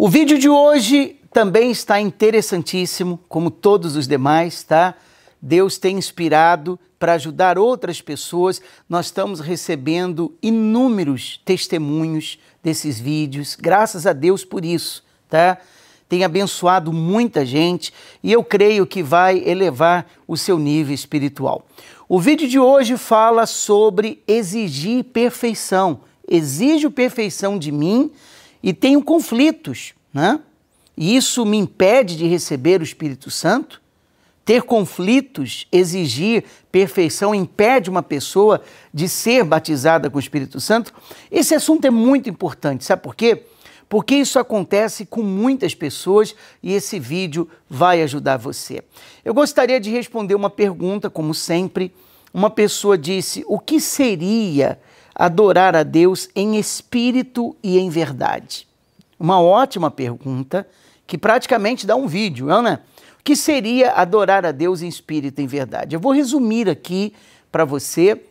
O vídeo de hoje também está interessantíssimo, como todos os demais, tá? Deus tem inspirado para ajudar outras pessoas. Nós estamos recebendo inúmeros testemunhos desses vídeos. Graças a Deus por isso, tá? Tem abençoado muita gente e eu creio que vai elevar o seu nível espiritual. O vídeo de hoje fala sobre exigir perfeição. Exijo perfeição de mim e tenho conflitos, né? E isso me impede de receber o Espírito Santo? Ter conflitos, exigir perfeição, impede uma pessoa de ser batizada com o Espírito Santo? Esse assunto é muito importante, sabe por quê? porque isso acontece com muitas pessoas e esse vídeo vai ajudar você. Eu gostaria de responder uma pergunta, como sempre. Uma pessoa disse: O que seria adorar a Deus em espírito e em verdade? Uma ótima pergunta que praticamente dá um vídeo, Ana. É, né? O que seria adorar a Deus em espírito e em verdade? Eu vou resumir aqui para você,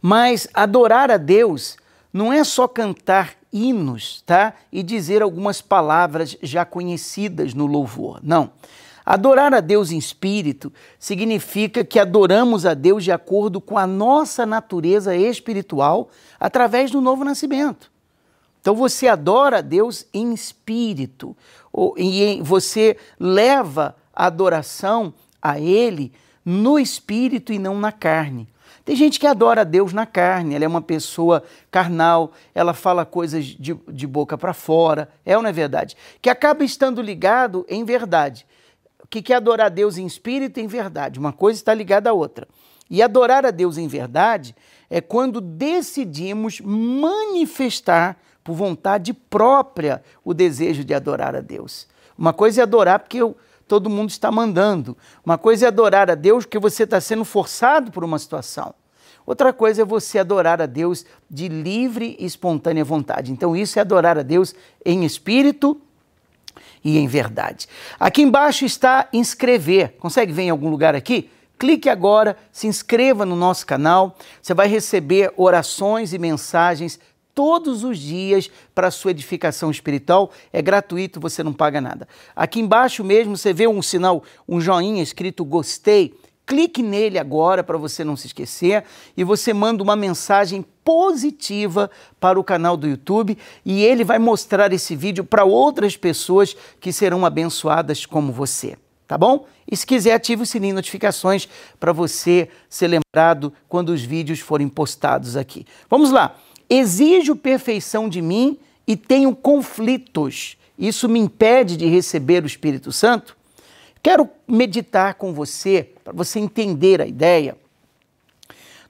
mas adorar a Deus não é só cantar hinos, tá? E dizer algumas palavras já conhecidas no louvor. Não. Adorar a Deus em espírito significa que adoramos a Deus de acordo com a nossa natureza espiritual através do novo nascimento. Então você adora a Deus em espírito, e você leva a adoração a Ele no espírito e não na carne. Tem gente que adora a Deus na carne, ela é uma pessoa carnal, ela fala coisas de, de boca para fora, é ou não é verdade? Que acaba estando ligado em verdade que quer adorar a Deus em espírito e em verdade. Uma coisa está ligada à outra. E adorar a Deus em verdade é quando decidimos manifestar por vontade própria o desejo de adorar a Deus. Uma coisa é adorar porque eu, todo mundo está mandando. Uma coisa é adorar a Deus porque você está sendo forçado por uma situação. Outra coisa é você adorar a Deus de livre e espontânea vontade. Então, isso é adorar a Deus em espírito e em verdade. Aqui embaixo está inscrever. Consegue ver em algum lugar aqui? clique agora, se inscreva no nosso canal. Você vai receber orações e mensagens todos os dias para sua edificação espiritual. É gratuito, você não paga nada. Aqui embaixo mesmo você vê um sinal, um joinha escrito gostei. Clique nele agora para você não se esquecer e você manda uma mensagem positiva para o canal do YouTube e ele vai mostrar esse vídeo para outras pessoas que serão abençoadas como você, tá bom? E se quiser, ative o sininho de notificações para você ser lembrado quando os vídeos forem postados aqui. Vamos lá. Exijo perfeição de mim e tenho conflitos. Isso me impede de receber o Espírito Santo? Quero meditar com você para você entender a ideia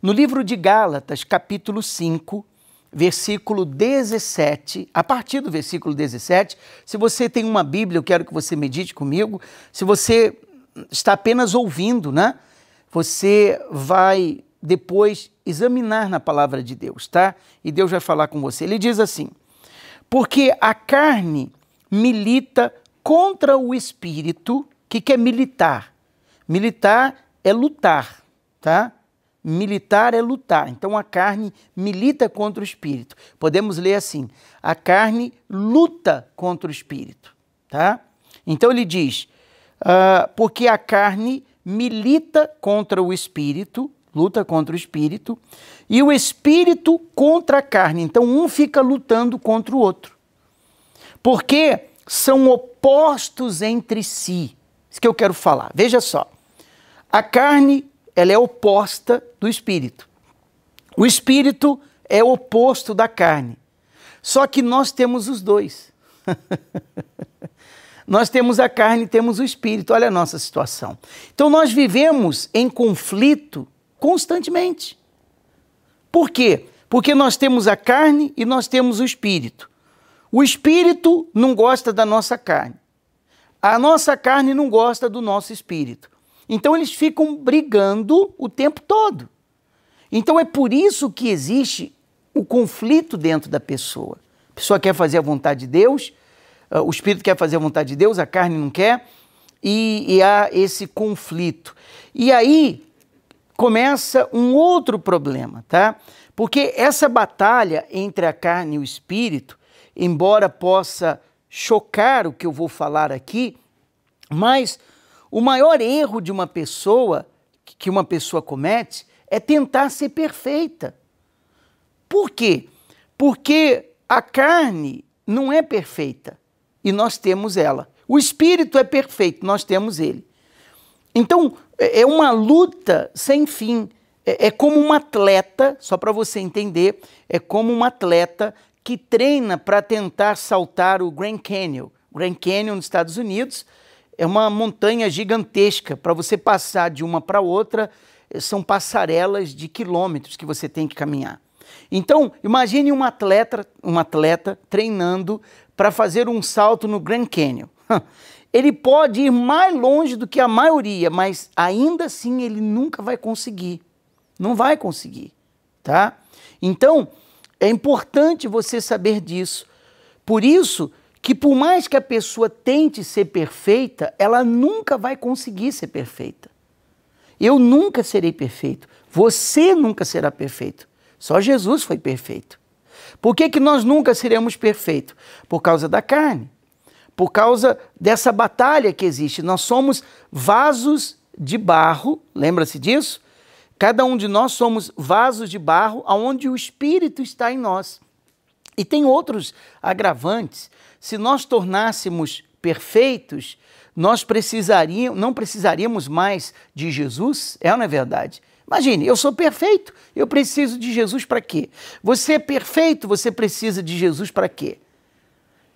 no livro de Gálatas, capítulo 5, versículo 17, a partir do versículo 17, se você tem uma Bíblia, eu quero que você medite comigo. Se você está apenas ouvindo, né? Você vai depois examinar na palavra de Deus, tá? E Deus vai falar com você. Ele diz assim: Porque a carne milita contra o espírito. O que, que é militar? Militar é lutar, tá? Militar é lutar. Então a carne milita contra o espírito. Podemos ler assim: a carne luta contra o espírito. Tá? Então ele diz: uh, porque a carne milita contra o espírito, luta contra o espírito, e o espírito contra a carne. Então um fica lutando contra o outro. Porque são opostos entre si. Isso que eu quero falar. Veja só. A carne ela é oposta do espírito. O espírito é oposto da carne. Só que nós temos os dois. nós temos a carne e temos o espírito. Olha a nossa situação. Então nós vivemos em conflito constantemente. Por quê? Porque nós temos a carne e nós temos o espírito. O espírito não gosta da nossa carne. A nossa carne não gosta do nosso espírito. Então eles ficam brigando o tempo todo. Então é por isso que existe o conflito dentro da pessoa. A pessoa quer fazer a vontade de Deus, ah, o espírito quer fazer a vontade de Deus, a carne não quer, e, e há esse conflito. E aí começa um outro problema, tá? Porque essa batalha entre a carne e o espírito, embora possa chocar o que eu vou falar aqui, mas o maior erro de uma pessoa, que uma pessoa comete, é tentar ser perfeita. Por quê? Porque a carne não é perfeita e nós temos ela. O espírito é perfeito, nós temos ele. Então, é, é uma luta sem fim. É, é como um atleta, só para você entender, é como um atleta que treina para tentar saltar o Grand Canyon. Grand Canyon nos Estados Unidos, é uma montanha gigantesca. Para você passar de uma para outra, eh, são passarelas de quilômetros que você tem que caminhar. Então, imagine um atleta, um atleta treinando para fazer um salto no Grand Canyon. Ele pode ir mais longe do que a maioria, mas ainda assim ele nunca vai conseguir. Não vai conseguir, tá? Então, é importante você saber disso. Por isso, que por mais que a pessoa tente ser perfeita, ela nunca vai conseguir ser perfeita. Eu nunca serei perfeito. Você nunca será perfeito. Só Jesus foi perfeito. Por que, que nós nunca seremos perfeitos? Por causa da carne. Por causa dessa batalha que existe. Nós somos vasos de barro, lembra-se disso? Cada um de nós somos vasos de barro aonde o espírito está em nós. E tem outros agravantes se nós tornássemos perfeitos, nós precisaríamos, não precisaríamos mais de Jesus, é ou não é verdade? Imagine, eu sou perfeito, eu preciso de Jesus para quê? Você é perfeito, você precisa de Jesus para quê?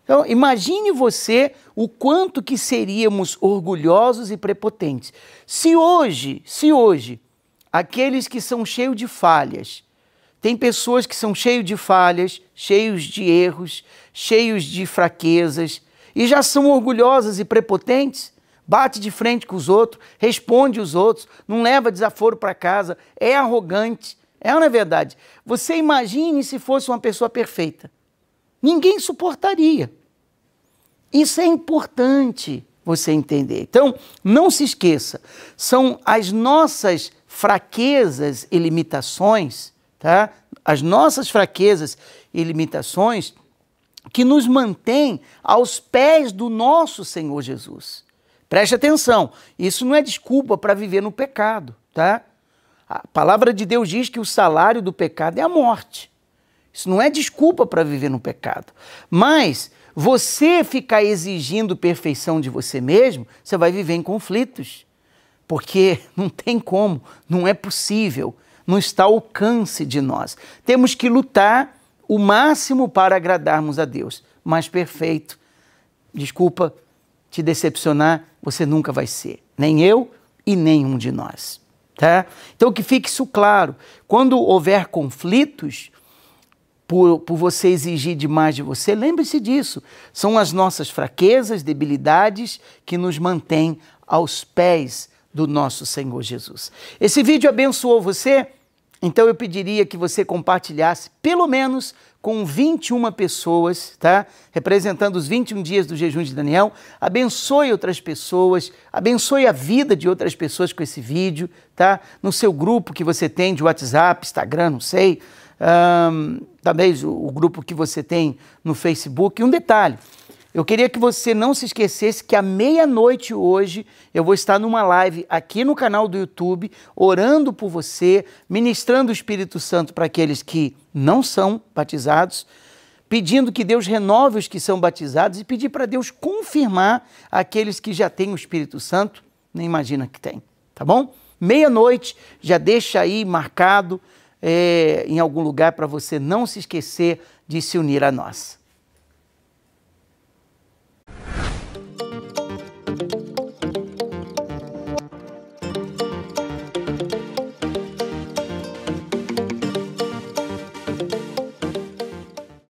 Então, imagine você o quanto que seríamos orgulhosos e prepotentes. Se hoje, se hoje, aqueles que são cheios de falhas, tem pessoas que são cheios de falhas, cheios de erros, cheios de fraquezas e já são orgulhosas e prepotentes. Bate de frente com os outros, responde os outros, não leva desaforo para casa, é arrogante. É ou não é verdade? Você imagine se fosse uma pessoa perfeita. Ninguém suportaria. Isso é importante você entender. Então, não se esqueça, são as nossas fraquezas e limitações, tá? As nossas fraquezas e limitações que nos mantém aos pés do nosso Senhor Jesus. Preste atenção, isso não é desculpa para viver no pecado, tá? A palavra de Deus diz que o salário do pecado é a morte. Isso não é desculpa para viver no pecado. Mas você ficar exigindo perfeição de você mesmo, você vai viver em conflitos. Porque não tem como, não é possível, não está ao alcance de nós. Temos que lutar o máximo para agradarmos a Deus, mas perfeito, desculpa te decepcionar, você nunca vai ser, nem eu e nenhum de nós. Tá? Então que fique isso claro. Quando houver conflitos, por, por você exigir demais de você, lembre-se disso. São as nossas fraquezas, debilidades que nos mantêm aos pés do nosso Senhor Jesus. Esse vídeo abençoou você? Então eu pediria que você compartilhasse pelo menos com 21 pessoas, tá? Representando os 21 dias do jejum de Daniel. Abençoe outras pessoas, abençoe a vida de outras pessoas com esse vídeo, tá? No seu grupo que você tem de WhatsApp, Instagram, não sei. Um, talvez o, o grupo que você tem no Facebook. E um detalhe: eu queria que você não se esquecesse que à meia-noite hoje eu vou estar numa live aqui no canal do YouTube, orando por você, ministrando o Espírito Santo para aqueles que não são batizados, pedindo que Deus renove os que são batizados e pedir para Deus confirmar aqueles que já têm o Espírito Santo, nem imagina que tem, tá bom? Meia-noite, já deixa aí marcado é, em algum lugar para você não se esquecer de se unir a nós.